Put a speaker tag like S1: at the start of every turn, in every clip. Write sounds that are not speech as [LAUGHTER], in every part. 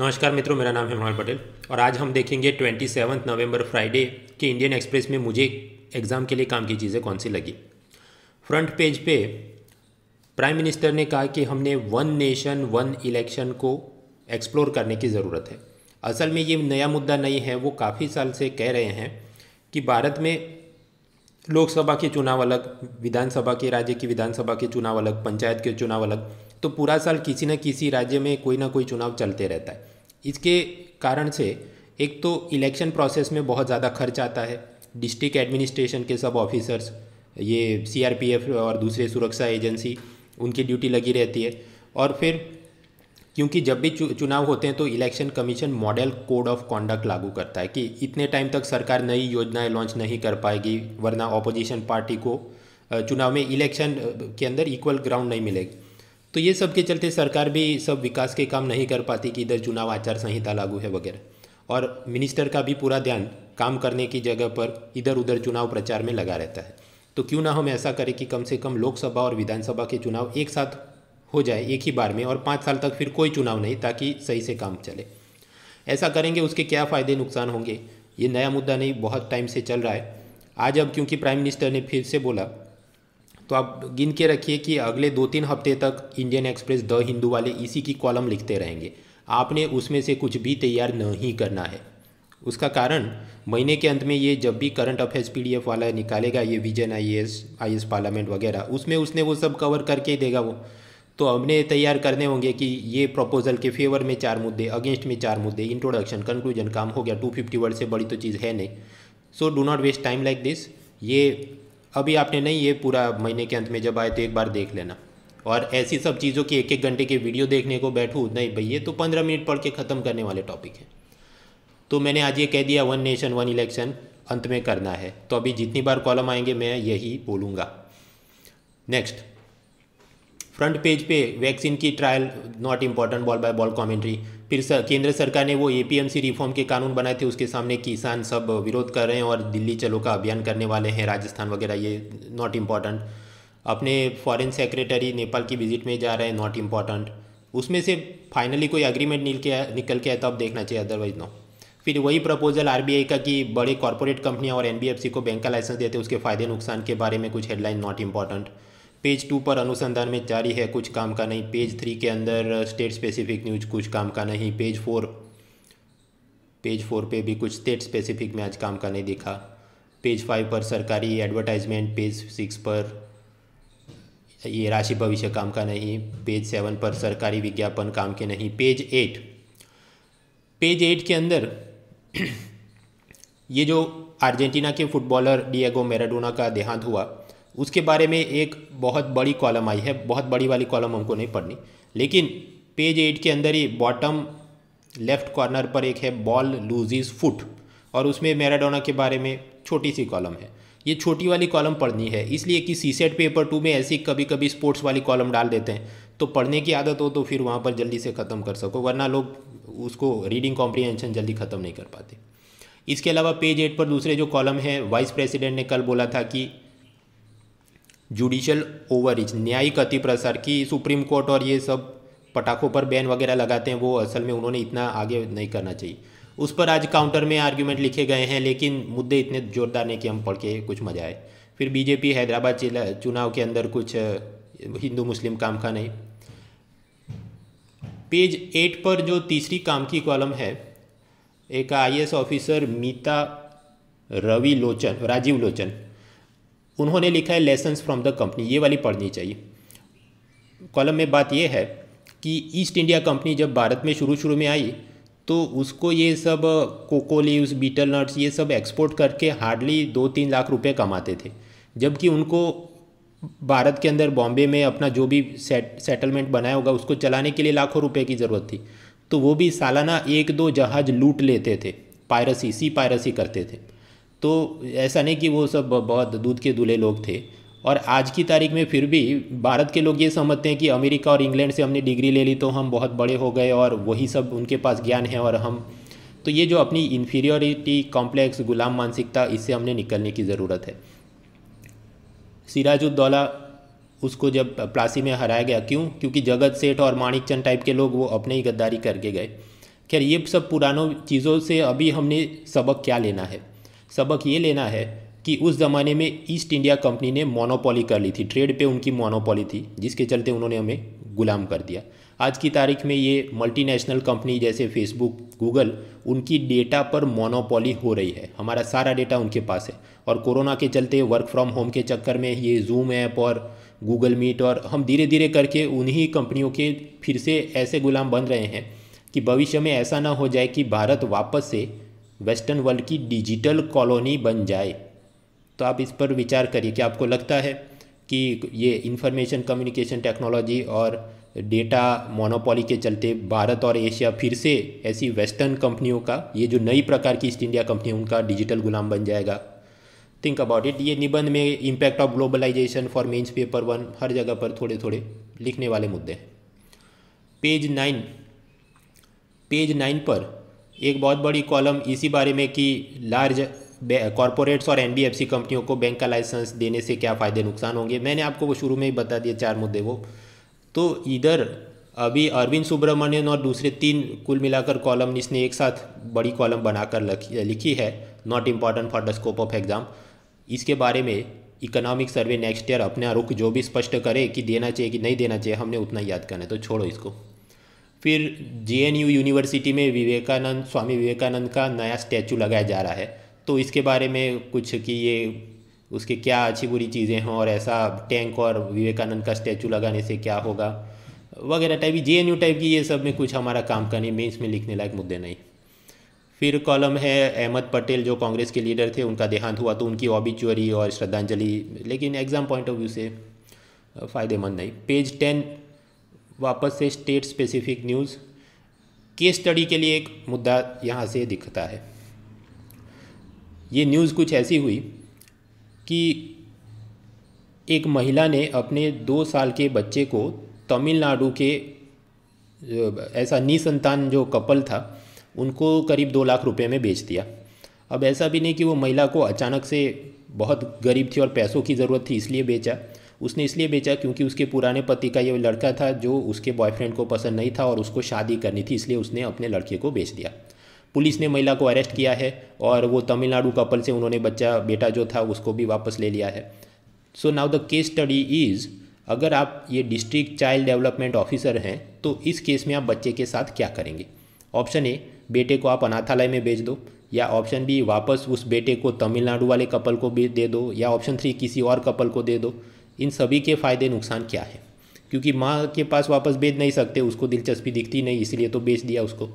S1: नमस्कार मित्रों मेरा नाम हेमाल पटेल और आज हम देखेंगे ट्वेंटी सेवन्थ नवम्बर फ्राइडे के इंडियन एक्सप्रेस में मुझे एग्ज़ाम के लिए काम की चीज़ें कौन सी लगी फ्रंट पेज पे प्राइम मिनिस्टर ने कहा कि हमने वन नेशन वन इलेक्शन को एक्सप्लोर करने की ज़रूरत है असल में ये नया मुद्दा नहीं है वो काफ़ी साल से कह रहे हैं कि भारत में लोकसभा के चुनाव अलग विधानसभा के राज्य की विधानसभा के चुनाव अलग पंचायत के चुनाव अलग तो पूरा साल किसी न किसी राज्य में कोई ना कोई चुनाव चलते रहता है इसके कारण से एक तो इलेक्शन प्रोसेस में बहुत ज़्यादा खर्च आता है डिस्ट्रिक्ट एडमिनिस्ट्रेशन के सब ऑफिसर्स ये सीआरपीएफ और दूसरे सुरक्षा एजेंसी उनकी ड्यूटी लगी रहती है और फिर क्योंकि जब भी चुनाव होते हैं तो election commission model code of conduct लागू करता है कि इतने टाइम तक सरकार नई योजनाएं लॉन्च नहीं कर पाएगी वरना ऑपोजिशन पार्टी को चुनाव में इलेक्शन के अंदर इक्वल ग्राउंड नहीं मिलेगी तो ये सब के चलते सरकार भी सब विकास के काम नहीं कर पाती कि इधर चुनाव आचार संहिता लागू है वगैरह और मिनिस्टर का भी पूरा ध्यान काम करने की जगह पर इधर उधर चुनाव प्रचार में लगा रहता है तो क्यों ना हम ऐसा करें कि कम से कम लोकसभा और विधानसभा के चुनाव एक साथ हो जाए एक ही बार में और पाँच साल तक फिर कोई चुनाव नहीं ताकि सही से काम चले ऐसा करेंगे उसके क्या फ़ायदे नुकसान होंगे ये नया मुद्दा नहीं बहुत टाइम से चल रहा है आज अब क्योंकि प्राइम मिनिस्टर ने फिर से बोला तो आप गिन के रखिए कि अगले दो तीन हफ्ते तक इंडियन एक्सप्रेस द हिंदू वाले इसी की कॉलम लिखते रहेंगे आपने उसमें से कुछ भी तैयार नहीं करना है उसका कारण महीने के अंत में ये जब भी करंट अफेयर्स पीडीएफ वाला निकालेगा ये विजन आईएएस आईएएस पार्लियामेंट वगैरह उसमें उसने वो सब कवर करके ही देगा वो तो हमने तैयार करने होंगे कि ये प्रपोजल के फेवर में चार मुद्दे अगेंस्ट में चार मुद्दे इंट्रोडक्शन कंक्लूजन काम हो गया टू फिफ्टी वर्ड से बड़ी तो चीज़ है नहीं so do not waste time like this ये अभी आपने नहीं ये पूरा महीने के अंत में जब आए तो एक बार देख लेना और ऐसी सब चीज़ों की एक एक घंटे की वीडियो देखने को बैठू नहीं भैया तो पंद्रह मिनट पढ़ के ख़त्म करने वाले टॉपिक हैं तो मैंने आज ये कह दिया वन नेशन वन इलेक्शन अंत में करना है तो अभी जितनी बार कॉलम आएंगे मैं यही बोलूँगा नेक्स्ट फ्रंट पेज पे वैक्सीन की trial not important ball by ball commentary फिर सर, केंद्र सरकार ने वो एपीएमसी रिफॉर्म के कानून बनाए थे उसके सामने किसान सब विरोध कर रहे हैं और दिल्ली चलो का अभियान करने वाले हैं राजस्थान वगैरह ये नॉट इम्पॉर्टेंट अपने फॉरेन सेक्रेटरी नेपाल की विजिट में जा रहे हैं नॉट इम्पॉर्टेंट उसमें से फाइनली कोई अग्रीमेंट निकल के निकल के आया तो अब देखना चाहिए अदरवाइज नो फिर वही प्रपोजल आरबीआई का कि बड़े कॉरपोरेट कंपनियां और एनबीएफसी को बैंक का लाइसेंस देते उसके फायदे नुकसान के बारे में कुछ headline not important page two पर अनुसंधान में जारी है कुछ काम का नहीं पेज थ्री के अंदर स्टेट स्पेसिफिक न्यूज कुछ काम का नहीं पेज फोर पेज फोर पे भी कुछ स्टेट स्पेसिफिक में आज काम का नहीं दिखा पेज फाइव पर सरकारी एडवर्टाइजमेंट पेज सिक्स पर ये राशि भविष्य काम का नहीं पेज सेवन पर सरकारी विज्ञापन काम के नहीं पेज एट पेज एट के अंदर [CLEARS THROAT] ये जो अर्जेंटीना के फुटबॉलर डिएगो मैराडोना का देहांत हुआ उसके बारे में एक बहुत बड़ी कॉलम आई है बहुत बड़ी वाली कॉलम हमको नहीं पढ़नी लेकिन पेज एट के अंदर ही बॉटम लेफ्ट कॉर्नर पर एक है बॉल लूज फुट और उसमें मैराडोना के बारे में छोटी सी कॉलम है ये छोटी वाली कॉलम पढ़नी है इसलिए कि सी सेट पेपर टू में ऐसी कभी कभी स्पोर्ट्स वाली कॉलम डाल देते हैं तो पढ़ने की आदत हो तो फिर वहाँ पर जल्दी से ख़त्म कर सको वरना लोग उसको रीडिंग कॉम्प्रीहेंशन जल्दी ख़त्म नहीं कर पाते इसके अलावा पेज एट पर दूसरे जो कॉलम है वाइस प्रेसिडेंट ने कल बोला था कि जुडिशल ओवरिच न्यायिक अति प्रसार की सुप्रीम कोर्ट और ये सब पटाखों पर बैन वगैरह लगाते हैं वो असल में उन्होंने इतना आगे नहीं करना चाहिए उस पर आज काउंटर में आर्ग्यूमेंट लिखे गए हैं लेकिन मुद्दे इतने जोरदार नहीं कि हम पढ़ के कुछ मजा आए फिर बीजेपी हैदराबाद चुनाव के अंदर कुछ हिंदू मुस्लिम काम का नहीं पेज एट पर जो तीसरी काम की कॉलम है एक आईएएस ऑफिसर मीता रवि लोचन राजीव लोचन उन्होंने लिखा है लेसन्स फ्रॉम द कंपनी ये वाली पढ़नी चाहिए कॉलम में बात यह है कि ईस्ट इंडिया कंपनी जब भारत में शुरू शुरू में आई तो उसको ये सब कोको लीव्स बीटल नट्स ये सब एक्सपोर्ट करके हार्डली दो तीन लाख रुपए कमाते थे जबकि उनको भारत के अंदर बॉम्बे में अपना जो भी सेट सेटलमेंट बनाया होगा उसको चलाने के लिए लाखों रुपए की ज़रूरत थी तो वो भी सालाना एक दो जहाज लूट लेते थे पायरसी सी पायरसी करते थे तो ऐसा नहीं कि वो सब बहुत दूध के दूल्हे लोग थे और आज की तारीख में फिर भी भारत के लोग ये समझते हैं कि अमेरिका और इंग्लैंड से हमने डिग्री ले ली तो हम बहुत बड़े हो गए और वही सब उनके पास ज्ञान है और हम तो ये जो अपनी इन्फीरियोरिटी कॉम्प्लेक्स गुलाम मानसिकता इससे हमने निकलने की ज़रूरत है सिराजुद्दौला उसको जब प्लासी में हराया गया क्यों क्योंकि जगत सेठ और माणिक चंद टाइप के लोग वो अपने ही गद्दारी करके गए खैर ये सब पुरानों चीज़ों से अभी हमने सबक क्या लेना है सबक ये लेना है कि उस ज़माने में ईस्ट इंडिया कंपनी ने मोनोपोली कर ली थी ट्रेड पे उनकी मोनोपोली थी जिसके चलते उन्होंने हमें गुलाम कर दिया आज की तारीख में ये मल्टीनेशनल कंपनी जैसे फेसबुक गूगल उनकी डेटा पर मोनोपोली हो रही है हमारा सारा डेटा उनके पास है और कोरोना के चलते वर्क फ्रॉम होम के चक्कर में ये जूम ऐप और गूगल मीट और हम धीरे धीरे करके उन्हीं कंपनियों के फिर से ऐसे गुलाम बन रहे हैं कि भविष्य में ऐसा ना हो जाए कि भारत वापस से वेस्टर्न वर्ल्ड की डिजिटल कॉलोनी बन जाए तो आप इस पर विचार करिए कि आपको लगता है कि ये इंफॉर्मेशन कम्युनिकेशन टेक्नोलॉजी और डेटा मोनोपोली के चलते भारत और एशिया फिर से ऐसी वेस्टर्न कंपनियों का ये जो नई प्रकार की ईस्ट इंडिया कंपनी उनका डिजिटल गुलाम बन जाएगा थिंक अबाउट इट ये निबंध में impact of globalization for mains paper one हर जगह पर थोड़े थोड़े लिखने वाले मुद्दे हैं पेज नाइन पेज नाइन पर एक बहुत बड़ी कॉलम इसी बारे में कि लार्ज कॉरपोरेट्स और एनबीएफसी कंपनियों को बैंक का लाइसेंस देने से क्या फ़ायदे नुकसान होंगे मैंने आपको शुरू में ही बता दिया चार मुद्दे वो तो इधर अभी अरविंद सुब्रमण्यन और दूसरे तीन कुल मिलाकर कॉलम इसने एक साथ बड़ी कॉलम बनाकर लिखी है not important for the scope of exam इसके बारे में इकोनॉमिक सर्वे नेक्स्ट ईयर अपना रुख जो भी स्पष्ट करे कि देना चाहिए कि नहीं देना चाहिए हमने उतना याद करना है तो छोड़ो इसको फिर जेएनयू यूनिवर्सिटी में विवेकानंद स्वामी विवेकानंद का नया स्टैचू लगाया जा रहा है तो इसके बारे में कुछ कि ये उसके क्या अच्छी बुरी चीज़ें हैं और ऐसा टैंक और विवेकानंद का स्टैचू लगाने से क्या होगा वगैरह टाइप जे एन टाइप की ये सब में कुछ हमारा काम का नहीं मेन्स में लिखने लायक मुद्दे नहीं फिर कॉलम है अहमद पटेल जो कांग्रेस के लीडर थे उनका देहांत हुआ तो उनकी ऑबिचुअरी और श्रद्धांजलि लेकिन एग्ज़ाम पॉइंट ऑफ व्यू से फ़ायदेमंद नहीं पेज टेन वापस से state specific news case study के लिए एक मुद्दा यहाँ से दिखता है ये न्यूज़ कुछ ऐसी हुई कि एक महिला ने अपने दो साल के बच्चे को तमिलनाडु के ऐसा निसंतान जो कपल था उनको करीब दो लाख रुपए में बेच दिया अब ऐसा भी नहीं कि वो महिला को अचानक से बहुत गरीब थी और पैसों की ज़रूरत थी इसलिए बेचा उसने इसलिए बेचा क्योंकि उसके पुराने पति का ये लड़का था जो उसके बॉयफ्रेंड को पसंद नहीं था और उसको शादी करनी थी इसलिए उसने अपने लड़के को बेच दिया पुलिस ने महिला को अरेस्ट किया है और वो तमिलनाडु कपल से उन्होंने बच्चा बेटा जो था उसको भी वापस ले लिया है so now the case study is अगर आप ये डिस्ट्रिक्ट चाइल्ड डेवलपमेंट ऑफिसर हैं तो इस केस में आप बच्चे के साथ क्या करेंगे ऑप्शन ए बेटे को आप अनाथालय में भेज दो या ऑप्शन बी वापस उस बेटे को तमिलनाडु वाले कपल को भी दे दो या ऑप्शन थ्री किसी और कपल को दे दो इन सभी के फ़ायदे नुकसान क्या है क्योंकि माँ के पास वापस बेच नहीं सकते उसको दिलचस्पी दिखती नहीं इसलिए तो बेच दिया उसको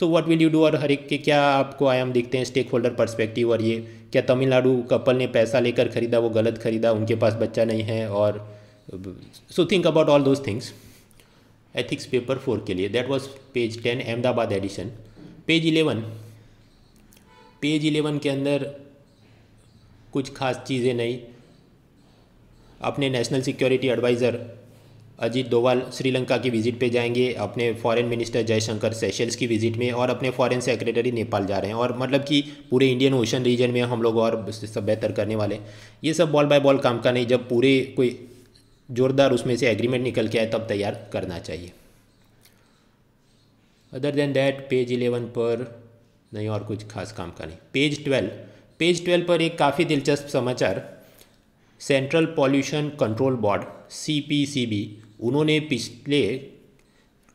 S1: so what will you do और हर एक के क्या आपको आयाम दिखते हैं स्टेक होल्डर परस्पेक्टिव और ये क्या तमिलनाडु कपल ने पैसा लेकर खरीदा वो गलत खरीदा उनके पास बच्चा नहीं है और so think about all those things ethics paper four के लिए that was page ten Ahmedabad edition page eleven page eleven के अंदर कुछ खास चीज़ें नहीं अपने national security advisor Ajit Doval Sri Lanka की विजिट पे जाएंगे अपने फॉरेन मिनिस्टर जयशंकर सेशल्स की विजिट में और अपने फॉरेन सेक्रेटरी नेपाल जा रहे हैं और मतलब कि पूरे इंडियन ओशन रीजन में हम लोग और सब बेहतर करने वाले ये सब बॉल बाय बॉल काम का नहीं जब पूरे कोई जोरदार उसमें से एग्रीमेंट निकल के आए तब तैयार करना चाहिए other than that page eleven पर नहीं और कुछ खास काम का नहीं पेज ट्वेल्व पेज ट्वेल्व पर एक काफ़ी दिलचस्प समाचार सेंट्रल पॉल्यूशन कंट्रोल बोर्ड सी उन्होंने पिछले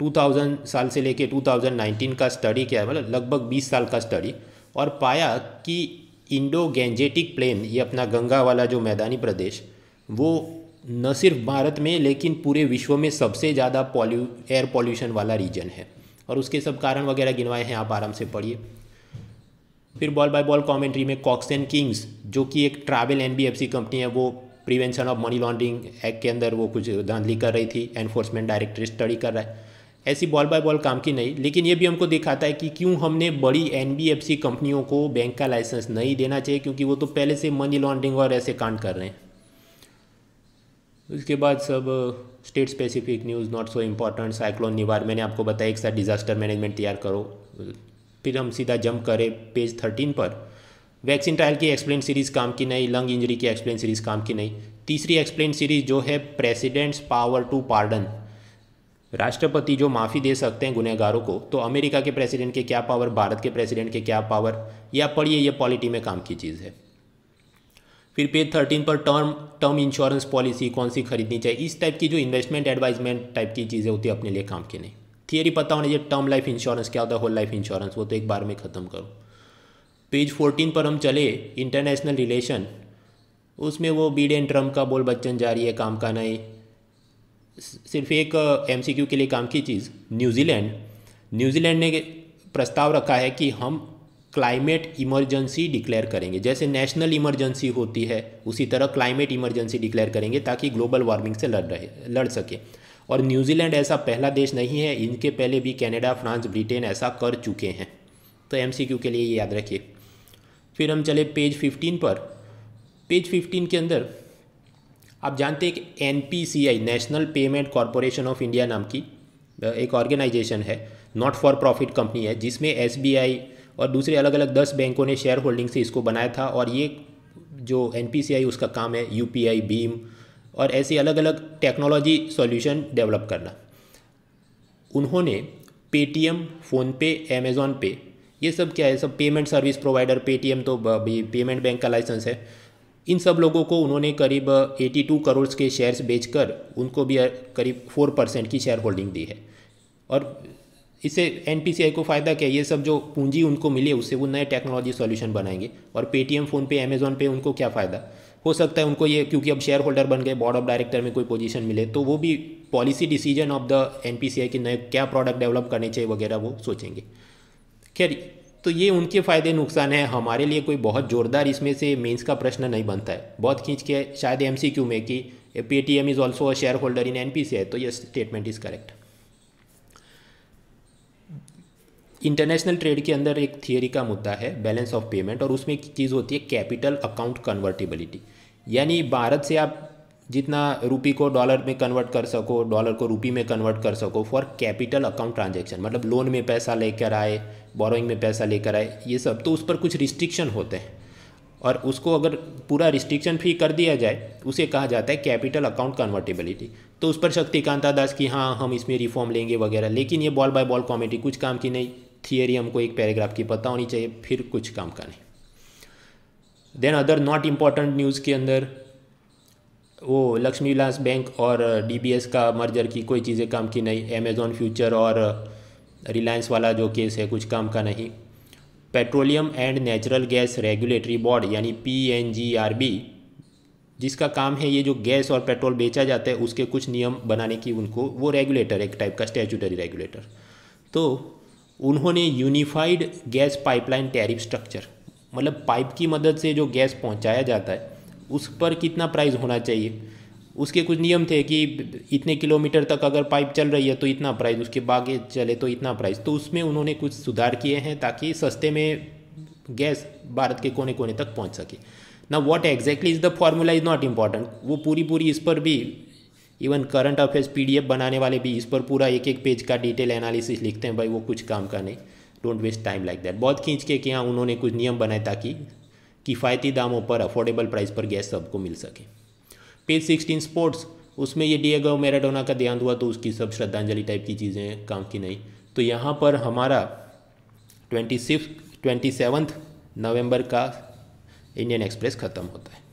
S1: 2000 साल से लेके 2019 का स्टडी किया है मतलब लगभग 20 साल का स्टडी और पाया कि इंडो गेंजेटिक प्लेन ये अपना गंगा वाला जो मैदानी प्रदेश वो न सिर्फ भारत में लेकिन पूरे विश्व में सबसे ज़्यादा पॉल्यू एयर पॉल्यूशन वाला रीजन है और उसके सब कारण वगैरह गिनवाए हैं आप आराम से पढ़िए फिर बॉल बाय बॉल कॉमेंट्री में कॉक्स एंड किंग्स जो कि एक ट्रैवल एन कंपनी है वो prevention of money laundering act के अंदर वो कुछ धांधली कर रही थी एनफोर्समेंट डायरेक्टर स्टडी कर रहा है ऐसी बॉल बाय बॉल काम की नहीं लेकिन ये भी हमको दिखाता है कि क्यों हमने बड़ी एन कंपनियों को बैंक का लाइसेंस नहीं देना चाहिए क्योंकि वो तो पहले से मनी लॉन्ड्रिंग और ऐसे कांड कर रहे हैं उसके बाद सब state specific news not so important cyclone Nivar मैंने आपको बताया एक साथ डिज़ास्टर मैनेजमेंट तैयार करो फिर हम सीधा जंप करें पेज थर्टीन पर वैक्सीन ट्रायल की एक्सप्लेन सीरीज़ काम की नहीं लंग इंजरी की एक्सप्लेन सीरीज़ काम की नहीं तीसरी एक्सप्लेन सीरीज़ जो है प्रेसिडेंट्स पावर टू पार्डन राष्ट्रपति जो माफ़ी दे सकते हैं गुनहगारों को तो अमेरिका के प्रेसिडेंट के क्या पावर भारत के प्रेसिडेंट के क्या पावर या पढ़िए ये पॉलिटी में काम की चीज़ है फिर पेज थर्टीन पर टर्म टर्म इंश्योरेंस पॉलिसी कौन सी खरीदनी चाहिए इस टाइप की जो इन्वेस्टमेंट एडवाइजमेंट टाइप की चीज़ें होती है अपने लिए काम की नहीं थियरी पता होना चाहिए टर्म लाइफ इंश्योरेंस क्या होता है होल लाइफ इंश्योरेंस वो तो एक बार में ख़त्म करो पेज फोर्टीन पर हम चले इंटरनेशनल रिलेशन उसमें वो एंड ट्रम्प का बोल बच्चन जारी है काम का नहीं सिर्फ एक एम uh, के लिए काम की चीज़ न्यूजीलैंड न्यूजीलैंड ने प्रस्ताव रखा है कि हम क्लाइमेट इमरजेंसी डिक्लेयर करेंगे जैसे नेशनल इमरजेंसी होती है उसी तरह क्लाइमेट इमरजेंसी डिक्लेयर करेंगे ताकि ग्लोबल वार्मिंग से लड़ रहे लड़ सके और न्यूजीलैंड ऐसा पहला देश नहीं है इनके पहले भी कैनेडा फ्रांस ब्रिटेन ऐसा कर चुके हैं तो एम के लिए ये याद रखिए फिर हम चले पेज फिफ्टीन पर पेज फिफ्टीन के अंदर आप जानते हैं कि एन National Payment Corporation of India नाम की एक ऑर्गेनाइजेशन है नॉट फॉर प्रॉफिट कंपनी है जिसमें एस और दूसरे अलग अलग दस बैंकों ने शेयर होल्डिंग से इसको बनाया था और ये जो एन उसका काम है यू पी भीम और ऐसी अलग अलग टेक्नोलॉजी सॉल्यूशन डेवलप करना उन्होंने पेटीएम फ़ोनपे अमेज़ॉन पे ये सब क्या है सब पेमेंट सर्विस प्रोवाइडर पेटीएम तो अभी पेमेंट बैंक का लाइसेंस है इन सब लोगों को उन्होंने करीब 82 करोड़ के शेयर्स बेचकर उनको भी करीब 4 परसेंट की शेयर होल्डिंग दी है और इससे एन को फ़ायदा क्या ये सब जो पूंजी उनको मिली है उससे वो नए टेक्नोलॉजी सॉल्यूशन बनाएंगे और पेटीएम फ़ोन पे अमेज़ॉन पे उनको क्या फ़ायदा हो सकता है उनको ये क्योंकि अब शेयर होल्डर बन गए बोर्ड ऑफ डायरेक्टर में कोई पोजीशन मिले तो वो भी पॉलिसी डिसीजन ऑफ द एन कि नए क्या प्रोडक्ट डेवलप करने चाहिए वगैरह वो सोचेंगे खैर तो ये उनके फ़ायदे नुकसान हैं हमारे लिए कोई बहुत ज़ोरदार इसमें से मेंस का प्रश्न नहीं बनता है बहुत खींच के शायद एम में कि Paytm is also a shareholder in एन तो ये statement is correct international trade के अंदर एक थियोरी का मुद्दा है बैलेंस ऑफ पेमेंट और उसमें एक चीज़ होती है कैपिटल अकाउंट कन्वर्टेबिलिटी यानी भारत से आप जितना रुपी को डॉलर में कन्वर्ट कर सको डॉलर को रुपी में कन्वर्ट कर सको फॉर कैपिटल अकाउंट ट्रांजेक्शन मतलब लोन में पैसा लेकर आए बोरोइंग में पैसा लेकर आए ये सब तो उस पर कुछ रिस्ट्रिक्शन होते हैं और उसको अगर पूरा रिस्ट्रिक्शन फ्री कर दिया जाए उसे कहा जाता है कैपिटल अकाउंट कन्वर्टेबिलिटी तो उस पर शक्तिकांता दास की हाँ हम इसमें रिफॉर्म लेंगे वगैरह लेकिन ये बॉल बाय बॉल कॉमेडी कुछ काम की नहीं थियरी हमको एक पैराग्राफ की पता होनी चाहिए फिर कुछ काम का नहीं then other not important news के अंदर वो लक्ष्मी विलास बैंक और डीबीएस का मर्जर की कोई चीज़ें काम की नहीं अमेज़ॉन फ्यूचर और रिलायंस वाला जो केस है कुछ काम का नहीं petroleum and natural gas regulatory board यानी पीएनजीआरबी जिसका काम है ये जो गैस और पेट्रोल बेचा जाता है उसके कुछ नियम बनाने की उनको वो रेगुलेटर एक टाइप का स्टैचूटरी रेगुलेटर तो उन्होंने unified gas pipeline tariff structure मतलब पाइप की मदद से जो गैस पहुंचाया जाता है उस पर कितना प्राइस होना चाहिए उसके कुछ नियम थे कि इतने किलोमीटर तक अगर पाइप चल रही है तो इतना प्राइस उसके बागे चले तो इतना प्राइस तो उसमें उन्होंने कुछ सुधार किए हैं ताकि सस्ते में गैस भारत के कोने कोने तक पहुँच सके ना what exactly is the formula is not important वो पूरी पूरी इस पर भी इवन करंट अफेयर्स पीडीएफ बनाने वाले भी इस पर पूरा एक एक पेज का डिटेल एनालिसिस लिखते हैं भाई वो कुछ काम का नहीं don't waste time like that बहुत खींच के कि हाँ उन्होंने कुछ नियम बनाए ताकि किफ़ायती दामों पर अफोर्डेबल प्राइस पर गैस सबको मिल सके पेज सिक्सटीन स्पोर्ट्स उसमें ये डिएगो मैराडोना का ध्यान हुआ तो उसकी सब श्रद्धांजलि टाइप की चीज़ें काम की नहीं तो यहाँ पर हमारा twenty six twenty seventh November का इंडियन एक्सप्रेस ख़त्म होता है